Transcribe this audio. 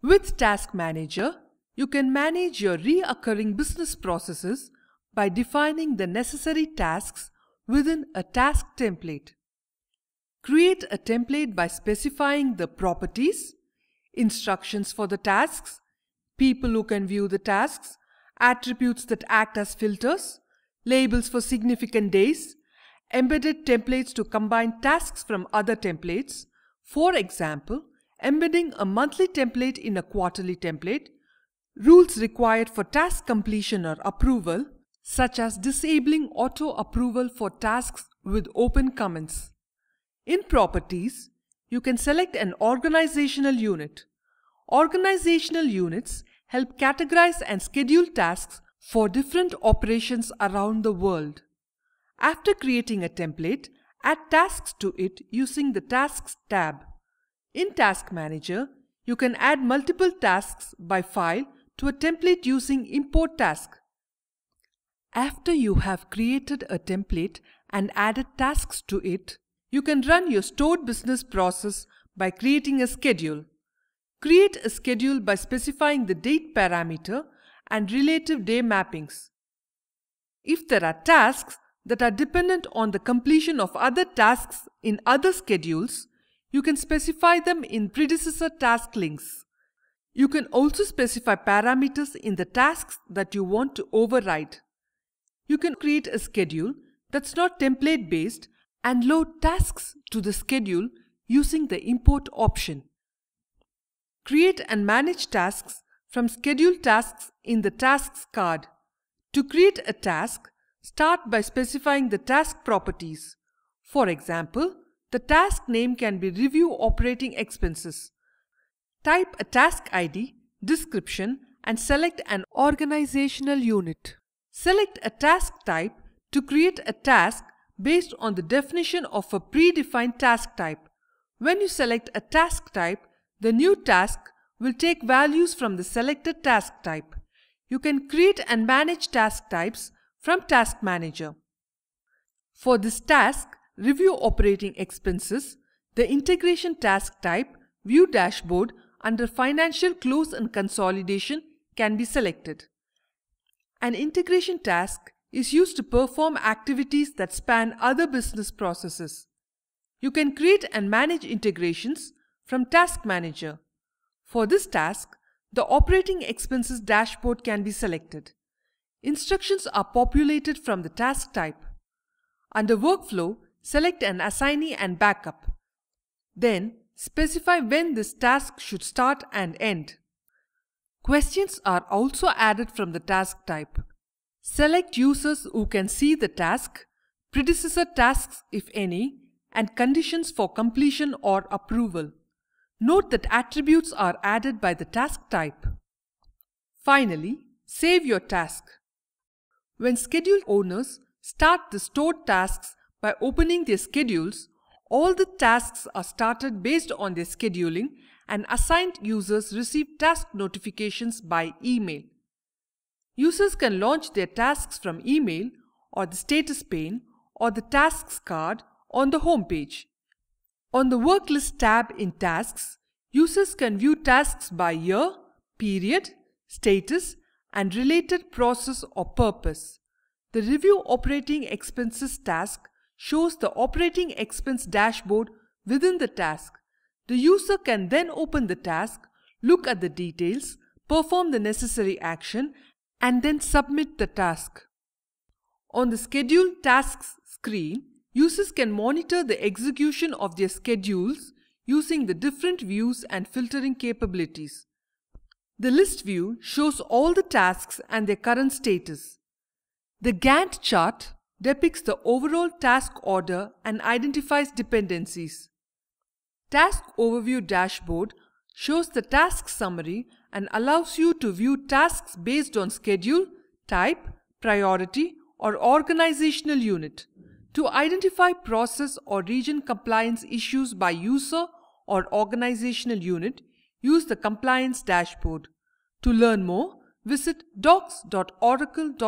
With Task Manager, you can manage your reoccurring business processes by defining the necessary tasks within a task template. Create a template by specifying the properties, instructions for the tasks, people who can view the tasks, attributes that act as filters, labels for significant days, embedded templates to combine tasks from other templates. For example, embedding a monthly template in a quarterly template, rules required for task completion or approval, such as disabling auto approval for tasks with open comments. In properties, you can select an organizational unit. Organizational units help categorize and schedule tasks for different operations around the world. After creating a template, add tasks to it using the Tasks tab. In Task Manager, you can add multiple tasks by file to a template using import task. After you have created a template and added tasks to it, you can run your stored business process by creating a schedule. Create a schedule by specifying the date parameter and relative day mappings. If there are tasks that are dependent on the completion of other tasks in other schedules, you can specify them in predecessor task links. You can also specify parameters in the tasks that you want to override. You can create a schedule that's not template based and load tasks to the schedule using the import option. Create and manage tasks from schedule tasks in the tasks card. To create a task, start by specifying the task properties. For example, the task name can be Review Operating Expenses. Type a task ID, description and select an organizational unit. Select a task type to create a task based on the definition of a predefined task type. When you select a task type, the new task will take values from the selected task type. You can create and manage task types from Task Manager. For this task, Review operating expenses, the integration task type, View Dashboard under Financial Close and Consolidation can be selected. An integration task is used to perform activities that span other business processes. You can create and manage integrations from Task Manager. For this task, the Operating Expenses dashboard can be selected. Instructions are populated from the task type. Under Workflow, Select an assignee and backup. Then specify when this task should start and end. Questions are also added from the task type. Select users who can see the task, predecessor tasks if any, and conditions for completion or approval. Note that attributes are added by the task type. Finally, save your task. When scheduled owners start the stored tasks by opening their schedules, all the tasks are started based on their scheduling and assigned users receive task notifications by email. Users can launch their tasks from email or the status pane or the tasks card on the home page. On the work list tab in tasks, users can view tasks by year, period, status and related process or purpose. The review operating expenses task shows the operating expense dashboard within the task. The user can then open the task, look at the details, perform the necessary action and then submit the task. On the Schedule Tasks screen, users can monitor the execution of their schedules using the different views and filtering capabilities. The list view shows all the tasks and their current status. The Gantt chart depicts the overall task order and identifies dependencies. Task Overview Dashboard shows the task summary and allows you to view tasks based on schedule, type, priority or organizational unit to identify process or region compliance issues by user or organizational unit use the compliance dashboard to learn more visit docs.oracle.com